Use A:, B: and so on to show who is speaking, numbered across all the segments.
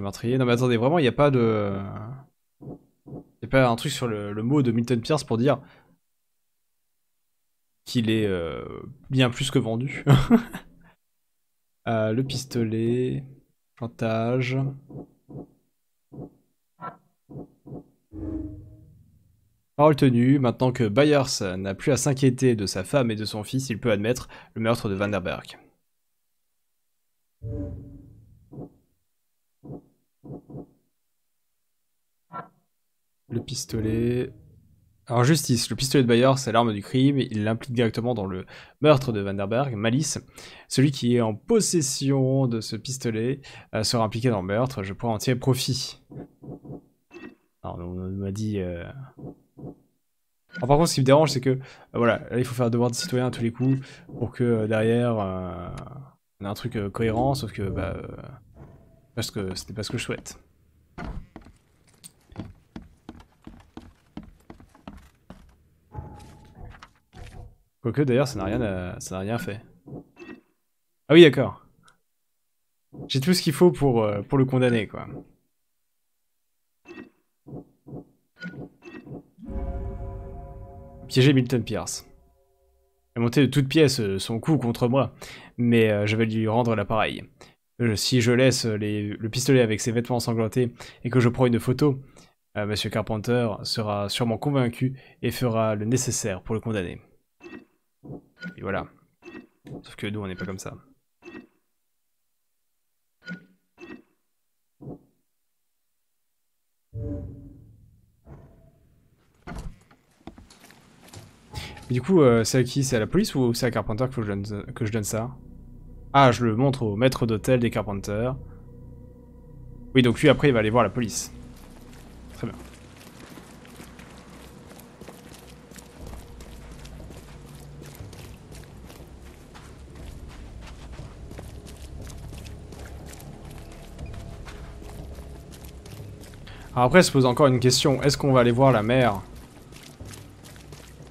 A: meurtrier. Non mais attendez, vraiment, il n'y a pas de... Il n'y a pas un truc sur le, mot de Milton Pierce pour dire qu'il est euh, bien plus que vendu. Euh, le pistolet, chantage. Parole tenue, maintenant que Byers n'a plus à s'inquiéter de sa femme et de son fils, il peut admettre le meurtre de Vanderberg. Le pistolet. Alors justice, le pistolet de Bayer, c'est l'arme du crime, il l'implique directement dans le meurtre de Vanderberg, malice. Celui qui est en possession de ce pistolet euh, sera impliqué dans le meurtre, je pourrais en tirer profit. Alors on m'a dit... Euh, Alors, par contre, ce qui me dérange, c'est que, euh, voilà, là, il faut faire devoir de citoyen à tous les coups pour que derrière, on ait un truc cohérent, sauf que... Bah, parce que c'était pas ce que je souhaite. Quoique d'ailleurs, ça n'a rien, rien fait. Ah oui, d'accord. J'ai tout ce qu'il faut pour, euh, pour le condamner, quoi. Piéger Milton Pierce. Elle montait de toutes pièces euh, son coup contre moi, mais euh, je vais lui rendre l'appareil. Euh, si je laisse euh, le pistolet avec ses vêtements ensanglantés et que je prends une photo, euh, Monsieur Carpenter sera sûrement convaincu et fera le nécessaire pour le condamner. Et voilà. Sauf que nous, on n'est pas comme ça. du coup, c'est à qui C'est à la police ou c'est à Carpenter que je donne ça ah, je le montre au maître d'hôtel des Carpenters. Oui, donc lui, après, il va aller voir la police. Très bien. Alors après, se pose encore une question. Est-ce qu'on va aller voir la mère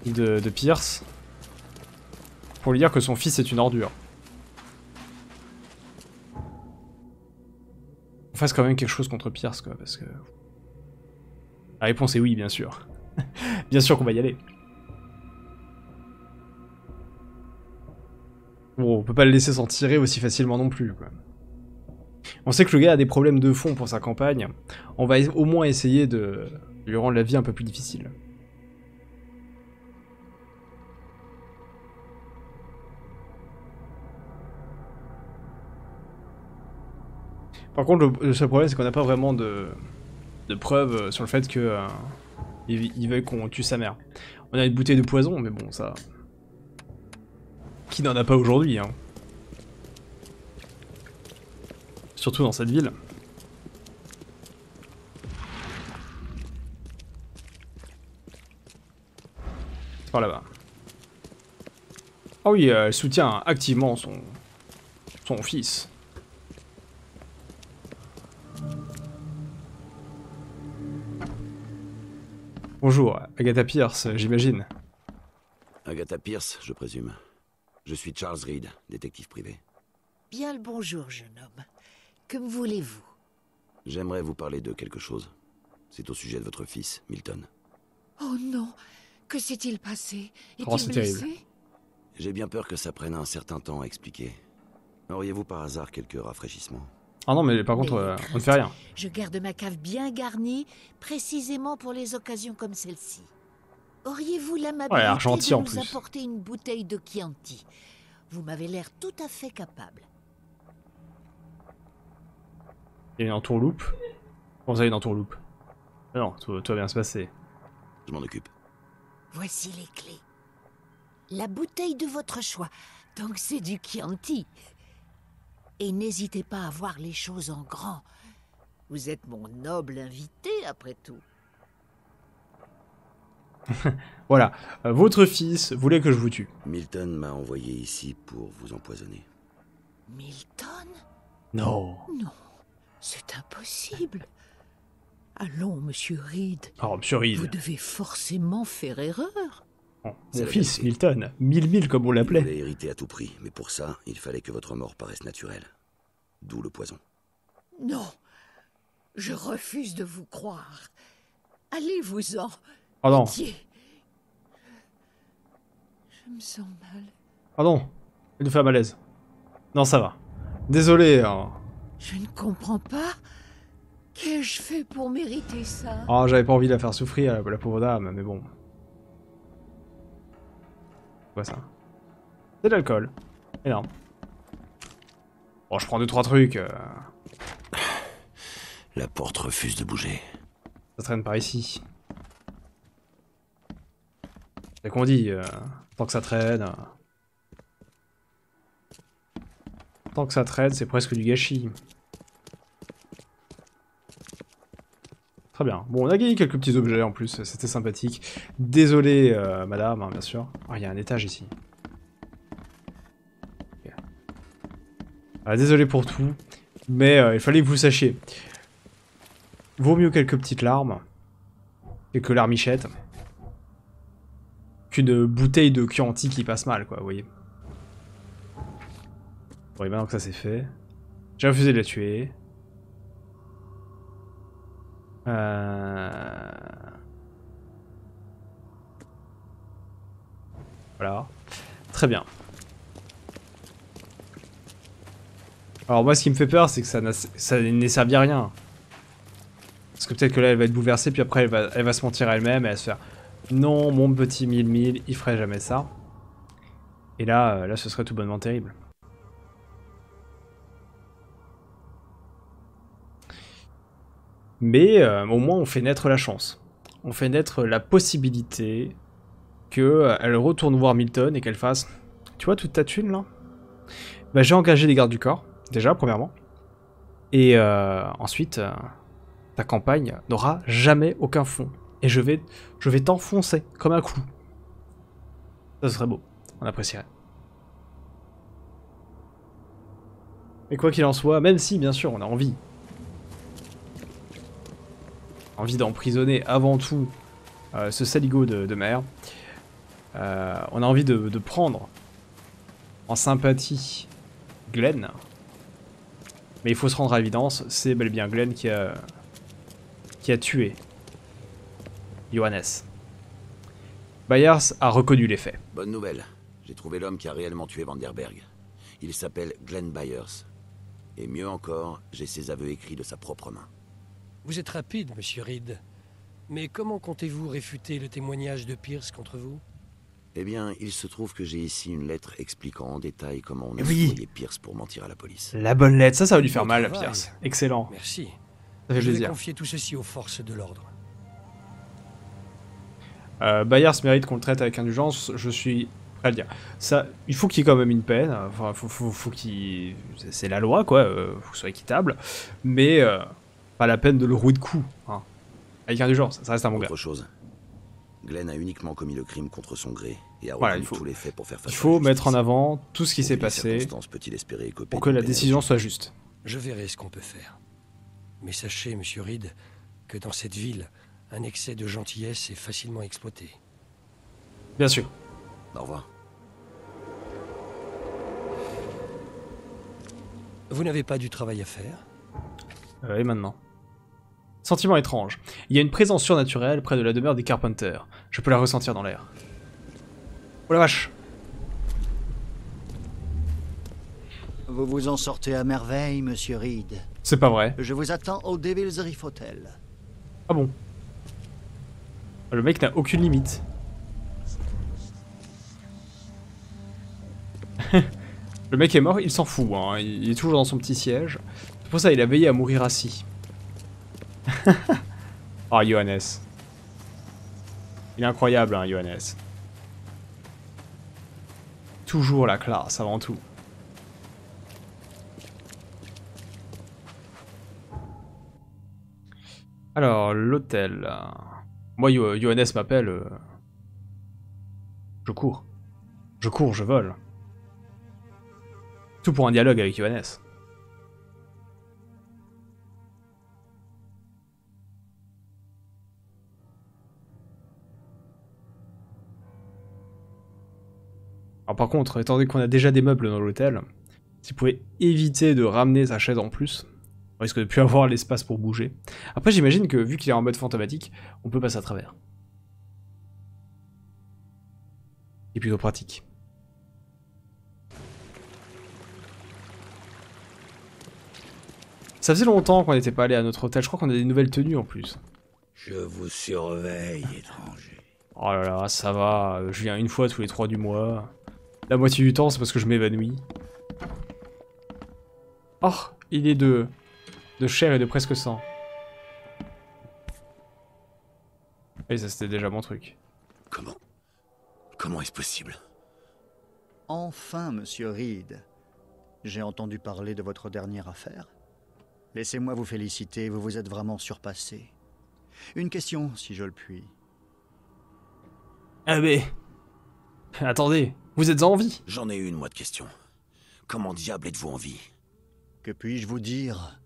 A: de Pierce pour lui dire que son fils est une ordure fasse quand même quelque chose contre Pierce, quoi, parce que... La réponse est oui, bien sûr. bien sûr qu'on va y aller. Bon, on peut pas le laisser s'en tirer aussi facilement non plus, quoi. On sait que le gars a des problèmes de fond pour sa campagne. On va au moins essayer de lui rendre la vie un peu plus difficile. Par contre, le, seul problème, c'est qu'on n'a pas vraiment de, de preuves euh, sur le fait que euh, veut qu'on tue sa mère. On a une bouteille de poison, mais bon, ça. Qui n'en a pas aujourd'hui, hein Surtout dans cette ville. par là-bas. Ah oui, euh, elle soutient activement son, son fils. Bonjour, Agatha Pierce, j'imagine.
B: Agatha Pierce, je présume. Je suis Charles Reed, détective privé.
C: Bien le bonjour, jeune homme. Que voulez-vous
B: J'aimerais vous parler de quelque chose. C'est au sujet de votre fils, Milton.
C: Oh non Que s'est-il passé Est-il oh, blessé
B: J'ai bien peur que ça prenne un certain temps à expliquer. Auriez-vous par hasard quelques rafraîchissements ah non, mais par contre,
C: euh, on ne fait rien. Je garde ma cave bien garnie, précisément pour les occasions comme celle-ci. Auriez-vous oh, la ouais, de nous apporter une bouteille de Chianti Vous m'avez l'air tout à fait capable.
A: Et en tourloupe Comment ça, en tourloupe ah Non, tout, tout va bien se passer. Je m'en occupe.
C: Voici les clés. La bouteille de votre choix. Donc c'est du Chianti et n'hésitez pas à voir les choses en grand. Vous êtes mon noble invité, après tout.
A: voilà,
B: euh, votre fils voulait que je vous tue. Milton m'a envoyé ici pour vous empoisonner.
C: Milton Non. Non, c'est impossible. Allons, monsieur Reed.
A: Oh, monsieur Reed. Vous
C: devez forcément faire erreur. Mon
B: fils, Milton, mille mille comme on l'appelait. Il hérité à tout prix, mais pour ça, il fallait que votre mort paraisse naturelle. D'où le poison.
C: Non, je refuse de vous croire. Allez-vous-en. Pardon. Je me sens mal.
A: Pardon, il nous fait à malaise. Non, ça va. Désolé. Hein.
C: Je ne comprends pas. Qu'ai-je fait pour mériter ça
A: oh, j'avais pas envie de la faire souffrir, la pauvre dame, mais bon ça C'est de l'alcool. Énorme. Bon, je prends deux trois trucs. Euh. La porte refuse de bouger. Ça traîne par ici. C'est qu'on dit, euh, tant que ça traîne. Euh. Tant que ça traîne, c'est presque du gâchis. Très bien. Bon, on a gagné quelques petits objets en plus, c'était sympathique. Désolé, euh, madame, hein, bien sûr. Ah, il y a un étage ici. Ah, désolé pour tout, mais euh, il fallait que vous sachiez. Vaut mieux quelques petites larmes, quelques larmichettes, qu'une bouteille de cure-antique qui passe mal, quoi, vous voyez. Bon, et maintenant que ça c'est fait, j'ai refusé de la tuer. Euh... Voilà. Très bien. Alors moi, ce qui me fait peur, c'est que ça ne servi à rien. Parce que peut-être que là, elle va être bouleversée, puis après, elle va, se mentir elle-même et elle va se faire « Non, mon petit mille mille, il ferait jamais ça. » Et là, euh, là, ce serait tout bonnement terrible. Mais euh, au moins, on fait naître la chance. On fait naître la possibilité qu'elle euh, retourne voir Milton et qu'elle fasse Tu vois toute ta thune là bah, J'ai engagé des gardes du corps, déjà, premièrement. Et euh, ensuite, ta campagne n'aura jamais aucun fond. Et je vais, je vais t'enfoncer comme un clou. Ça serait beau, on apprécierait. Mais quoi qu'il en soit, même si, bien sûr, on a envie envie d'emprisonner avant tout euh, ce saligo de, mer. Euh, on a envie de, prendre en sympathie Glenn. Mais il faut se rendre à l'évidence, c'est bel et bien Glenn qui a, qui a tué Johannes. byers
B: a reconnu les faits. Bonne nouvelle. J'ai trouvé l'homme qui a réellement tué Vanderberg. Il s'appelle Glenn Byers. Et mieux encore, j'ai ses aveux écrits de sa propre main. Vous êtes rapide, monsieur Reed. Mais comment comptez-vous réfuter le témoignage de Pierce contre vous Eh bien, il se trouve que j'ai ici une lettre expliquant en détail comment on a eh oui. Pierce pour
A: mentir à la police. La bonne lettre, ça, ça va lui faire mal, à Pierce. Excellent. Merci. Je vais confier tout
B: ceci aux forces de l'ordre.
A: Euh, Bayard se mérite qu'on le traite avec indulgence. Je suis à le dire. Ça, il faut qu'il y ait quand même une peine. Hein. Enfin, faut, qu'il. C'est la loi, quoi. Il euh, faut que soit équitable. Mais euh, pas la peine de le rouer de coups. Hein. Avec genre, ça reste un bon Autre chose. Glenn a uniquement commis le crime contre
B: son gré et a voilà, il faut, tous les faits pour faire face Il faut
A: mettre en avant tout ce qui s'est passé pour que la décision soit juste.
B: Je verrai ce qu'on peut faire. Mais sachez, monsieur Reed, que dans cette ville, un excès de gentillesse est facilement exploité.
A: Bien sûr. Au revoir. Vous n'avez pas du travail à faire Oui, euh, maintenant. Sentiment étrange. Il y a une présence surnaturelle près de la demeure des Carpenters. Je peux la ressentir dans l'air.
C: Oh la vache Vous vous en sortez à merveille, monsieur Reed. C'est pas vrai. Je vous attends au Devil's Reef Hotel.
A: Ah bon Le mec n'a aucune limite. Le mec est mort, il s'en fout, hein. il est toujours dans son petit siège. C'est pour ça qu'il a veillé à mourir assis oh, Johannes. Il est incroyable, hein, Johannes. Toujours la classe, avant tout. Alors, l'hôtel. Moi, Johannes m'appelle. Euh, je cours. Je cours, je vole. Tout pour un dialogue avec Johannes. Alors par contre, étant donné qu'on a déjà des meubles dans l'hôtel, s'il pouvait éviter de ramener sa chaise en plus, on risque de plus avoir l'espace pour bouger. Après j'imagine que vu qu'il est en mode fantomatique, on peut passer à travers. C'est plutôt pratique. Ça faisait longtemps qu'on n'était pas allé à notre hôtel, je crois qu'on a des nouvelles tenues en plus. Je vous surveille, étranger. Oh là là, ça va, je viens une fois tous les trois du mois. La moitié du temps, c'est parce que je m'évanouis. Oh, il est de... de chair et de presque sang.
C: Et ça, c'était déjà mon truc. Comment Comment est-ce possible Enfin, monsieur Reed. J'ai entendu parler de votre dernière affaire. Laissez-moi vous féliciter, vous vous êtes vraiment surpassé. Une question, si je le puis. Ah mais, Attendez, vous êtes en vie
B: J'en ai une, moi, de question. Comment diable êtes-vous
C: en vie Que puis-je vous dire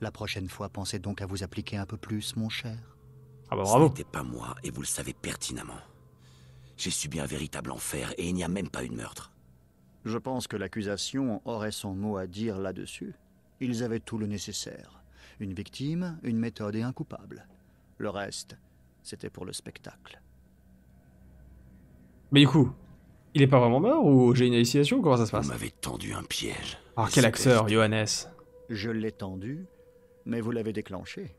C: La prochaine fois, pensez donc à vous appliquer un peu plus, mon cher.
B: Ah bah bravo Ce n'était pas moi, et vous le savez pertinemment. J'ai subi un véritable enfer, et il n'y a même pas eu de meurtre.
C: Je pense que l'accusation aurait son mot à dire là-dessus. Ils avaient tout le nécessaire. Une victime, une méthode et un coupable. Le reste, c'était pour le spectacle.
A: Mais du coup, il est pas vraiment mort ou j'ai une hallucination Comment ça se passe Vous m'avez tendu un piège.
C: Alors ah, quel acteur, Johannes Je l'ai tendu, mais vous l'avez déclenché.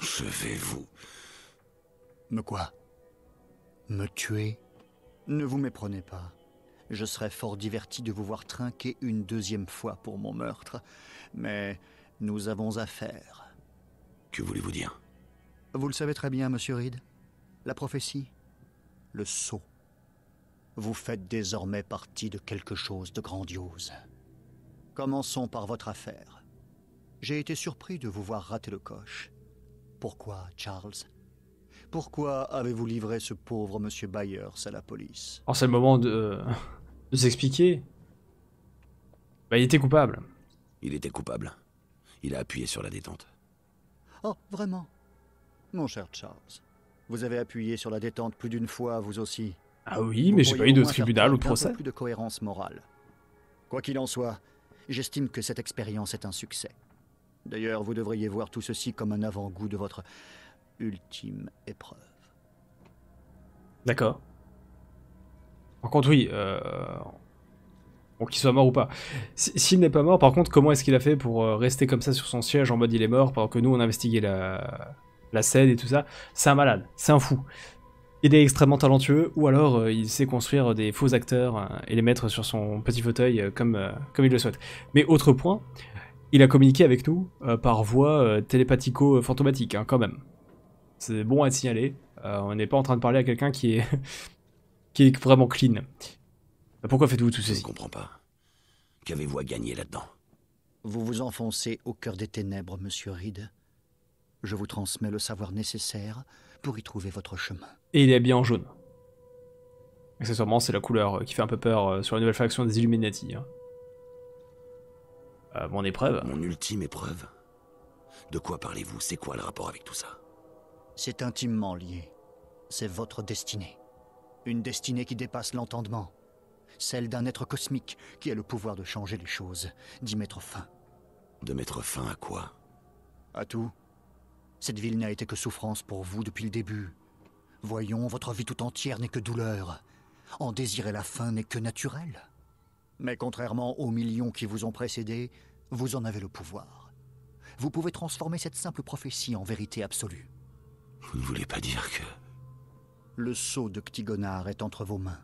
C: Je vais vous. Me quoi Me tuer Ne vous méprenez pas. Je serais fort diverti de vous voir trinquer une deuxième fois pour mon meurtre, mais nous avons affaire. Que voulez-vous dire Vous le savez très bien, monsieur Reed. La prophétie. Le sceau. Vous faites désormais partie de quelque chose de grandiose. Commençons par votre affaire. J'ai été surpris de vous voir rater le coche. Pourquoi, Charles Pourquoi avez-vous livré ce pauvre monsieur Byers à la police
A: En c'est le moment de, euh, de s'expliquer.
B: Bah, il était coupable. Il était coupable. Il a appuyé sur la détente.
C: Oh, vraiment Mon cher Charles, vous avez appuyé sur la détente plus d'une fois, vous aussi. Ah oui, mais j'ai pas eu de tribunal ou de procès. Plus de cohérence morale. Quoi qu'il en soit, j'estime que cette expérience est un succès. D'ailleurs, vous devriez voir tout ceci comme un avant-goût de votre ultime épreuve.
A: D'accord. Par contre, oui, euh... qu'il soit mort ou pas. S'il n'est pas mort, par contre, comment est-ce qu'il a fait pour euh, rester comme ça sur son siège en mode il est mort pendant que nous on investiguait la, la scène et tout ça C'est un malade, c'est un fou il est extrêmement talentueux, ou alors euh, il sait construire des faux acteurs euh, et les mettre sur son petit fauteuil euh, comme, comme il le souhaite. Mais autre point, il a communiqué avec nous par voie télépathico-fantomatique, hein, quand même. C'est bon à signaler, on n'est pas en train de parler à quelqu'un qui est, qui est vraiment clean. Pourquoi faites-vous tout ceci Je ne comprends pas. Qu'avez-vous à gagner là-dedans
C: Vous vous enfoncez au cœur des ténèbres, monsieur Reed. Je vous transmets le savoir nécessaire pour y trouver votre chemin
A: et il est habillé en jaune. Accessoirement, c'est la couleur euh, qui fait un peu peur euh, sur la nouvelle faction des Illuminati. Hein. Euh, mon épreuve Mon ultime épreuve De quoi parlez-vous C'est quoi le
C: rapport avec tout ça C'est intimement lié. C'est votre destinée. Une destinée qui dépasse l'entendement. Celle d'un être cosmique qui a le pouvoir de changer les choses, d'y mettre fin. De mettre fin à quoi À tout. Cette ville n'a été que souffrance pour vous depuis le début. Voyons, votre vie tout entière n'est que douleur. En désirer la fin n'est que naturel. Mais contrairement aux millions qui vous ont précédé, vous en avez le pouvoir. Vous pouvez transformer cette simple prophétie en vérité absolue. Vous ne voulez pas dire que... Le sceau de Ktigonar est entre vos mains.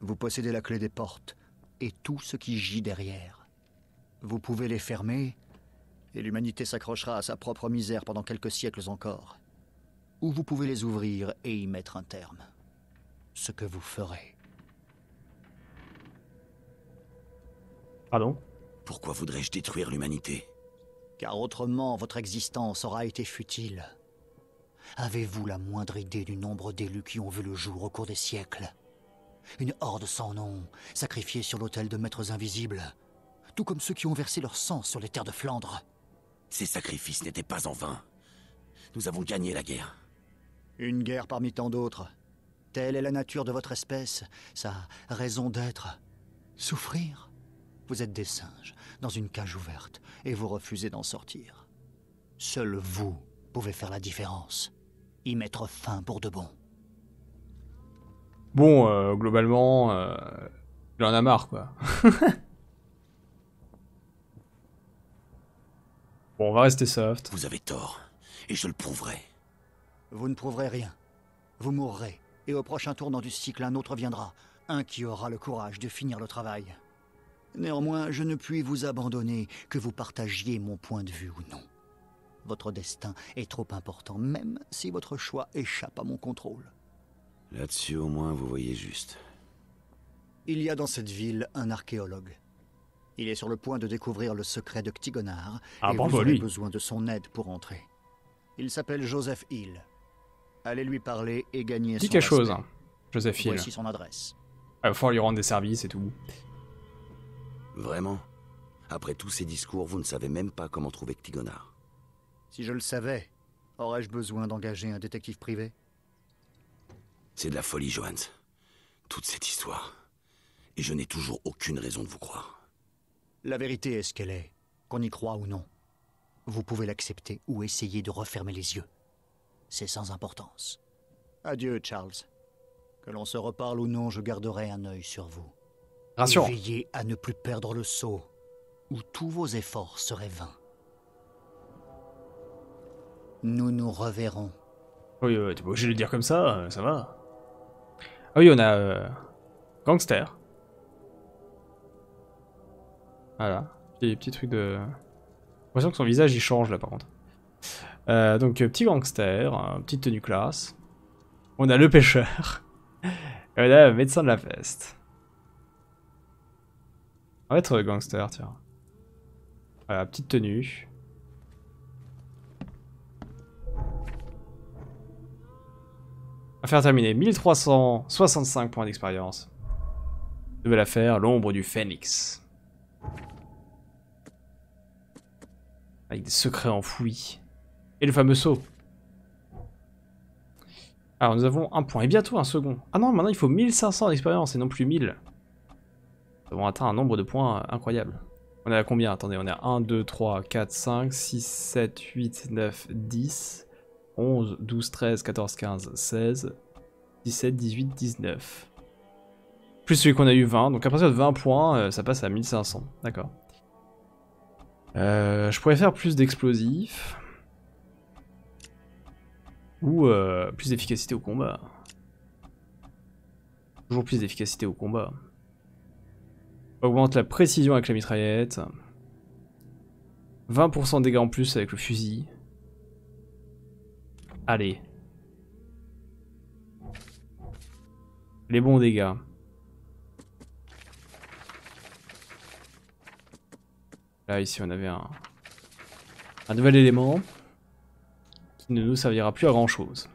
C: Vous possédez la clé des portes et tout ce qui gît derrière. Vous pouvez les fermer, et l'humanité s'accrochera à sa propre misère pendant quelques siècles encore ou vous pouvez les ouvrir et y mettre un terme. Ce que vous ferez. Allons.
B: Pourquoi voudrais-je détruire l'humanité
C: Car autrement, votre existence aura été futile. Avez-vous la moindre idée du nombre d'élus qui ont vu le jour au cours des siècles Une horde sans nom, sacrifiée sur l'autel de maîtres invisibles, tout comme ceux qui ont versé leur sang sur les terres de Flandre.
B: Ces sacrifices n'étaient pas en vain. Nous avons gagné la guerre.
C: Une guerre parmi tant d'autres. Telle est la nature de votre espèce, sa raison d'être. Souffrir Vous êtes des singes, dans une cage ouverte, et vous refusez d'en sortir. Seul vous pouvez faire la différence. Y mettre fin pour de bon.
A: Bon, euh, globalement, il en a marre, quoi. bon, on va rester soft. Vous avez tort,
B: et je le prouverai.
C: Vous ne prouverez rien. Vous mourrez, et au prochain tournant du cycle, un autre viendra, un qui aura le courage de finir le travail. Néanmoins, je ne puis vous abandonner, que vous partagiez mon point de vue ou non. Votre destin est trop important, même si votre choix échappe à mon contrôle.
B: Là-dessus, au moins, vous voyez juste.
C: Il y a dans cette ville un archéologue. Il est sur le point de découvrir le secret de Ktigonar, ah et vous avez bah besoin de son aide pour entrer. Il s'appelle Joseph Hill. Allez lui parler et gagner Dis quelque chose, hein, Voici son adresse.
A: Il euh, va lui rendre des services et tout. Vraiment
B: Après tous ces discours, vous ne savez même pas comment trouver Tigonard.
C: Si je le savais, aurais-je besoin d'engager un détective privé
B: C'est de la folie, Johannes. Toute cette histoire. Et je n'ai toujours aucune raison de vous croire.
C: La vérité est ce qu'elle est, qu'on y croit ou non. Vous pouvez l'accepter ou essayer de refermer les yeux c'est sans importance. Adieu, Charles. Que l'on se reparle ou non, je garderai un œil sur vous. Rassure. Veillez à ne plus perdre le saut, ou tous vos efforts seraient vains. Nous nous reverrons. Oui, oui, t'es pas obligé de le dire comme ça, euh, ça va.
A: Ah oui, on a... Euh, gangster. Voilà. des petits trucs de... J'ai l'impression que son visage, il change, là, par contre. Euh, donc euh, petit gangster, euh, petite tenue classe. On a le pêcheur. Et on a le médecin de la peste. On va être gangster, tiens. Voilà, petite tenue. Affaire terminée, 1365 points d'expérience. Nouvelle affaire, l'ombre du phénix. Avec des secrets enfouis. Et le fameux saut. Alors nous avons un point et bientôt un second. Ah non, maintenant il faut 1500 d'expérience et non plus 1000. Nous avons atteint un nombre de points incroyable. On est à combien Attendez, on est à 1, 2, 3, 4, 5, 6, 7, 8, 9, 10, 11, 12, 13, 14, 15, 16, 17, 18, 19. Plus celui qu'on a eu 20. Donc à partir de 20 points, euh, ça passe à 1500. D'accord. Euh, je pourrais faire plus d'explosifs. Ou euh, plus d'efficacité au combat. Toujours plus d'efficacité au combat. Augmente la précision avec la mitraillette. 20% de dégâts en plus avec le fusil. Allez. Les bons dégâts. Là, ici, on avait un, un nouvel élément ne nous servira plus à grand chose.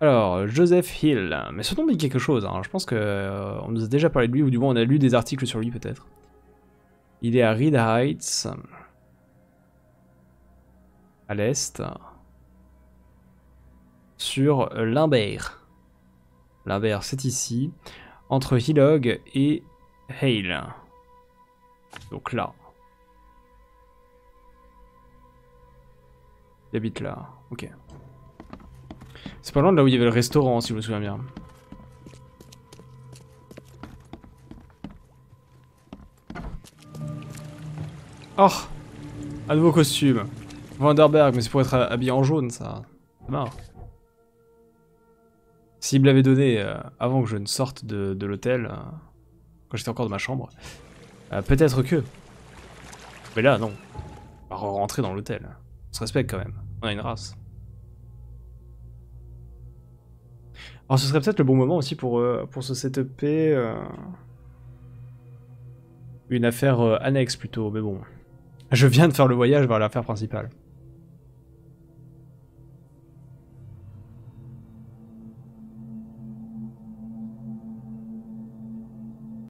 A: Alors, Joseph Hill, mais ce nom dit quelque chose, hein. je pense qu'on euh, on nous a déjà parlé de lui, ou du moins on a lu des articles sur lui peut-être. Il est à Reed Heights, à l'est, sur Limbert. Limbert, c'est ici, entre Hillog et Hale. Donc là. Il habite là. Ok. C'est pas loin de là où il y avait le restaurant, si je me souviens bien. Oh Un nouveau costume. Vanderberg, mais c'est pour être habillé en jaune, ça. C'est marre. S'il me l'avait donné euh, avant que je ne sorte de, l'hôtel, euh, quand j'étais encore dans ma chambre, euh, peut-être que. Mais là, non. On va rentrer dans l'hôtel. On se respecte quand même. On a une race. Alors ce serait peut-être le bon moment aussi pour, euh, pour se setuper euh, une affaire annexe plutôt, mais bon. Je viens de faire le voyage vers l'affaire principale.